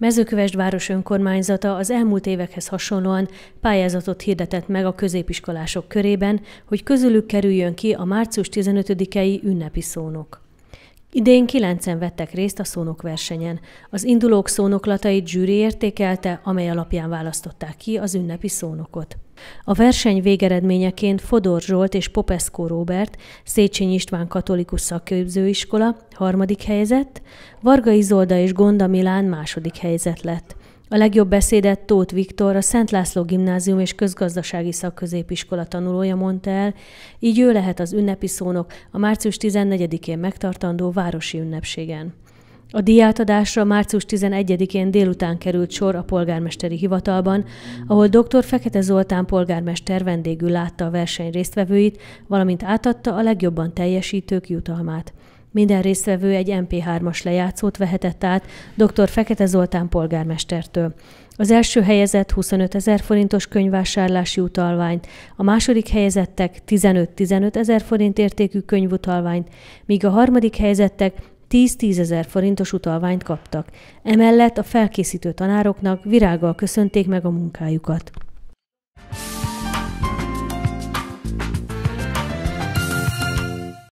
Mezőkövesd város önkormányzata az elmúlt évekhez hasonlóan pályázatot hirdetett meg a középiskolások körében, hogy közülük kerüljön ki a március 15-i ünnepi szónok. Idén kilencen vettek részt a szónokversenyen. Az indulók szónoklatait zsűri értékelte, amely alapján választották ki az ünnepi szónokot. A verseny végeredményeként Fodor Zsolt és Popeszkó Róbert, Széchenyi István Katolikus Szakképzőiskola harmadik helyzet, Varga Izolda és Gonda Milán második helyzet lett. A legjobb beszédet Tóth Viktor, a Szent László Gimnázium és Közgazdasági Szakközépiskola tanulója mondta el, így ő lehet az ünnepi szónok a március 14-én megtartandó városi ünnepségen. A diátadásra március 11-én délután került sor a polgármesteri hivatalban, ahol dr. Fekete Zoltán polgármester vendégül látta a verseny résztvevőit, valamint átadta a legjobban teljesítők jutalmát. Minden résztvevő egy MP3-as lejátszót vehetett át dr. Fekete Zoltán polgármestertől. Az első helyezett 25 ezer forintos könyvvásárlási utalványt, a második helyezettek 15-15 ezer forint értékű könyvutalványt, míg a harmadik helyezettek 10-10 ezer forintos utalványt kaptak. Emellett a felkészítő tanároknak virággal köszönték meg a munkájukat.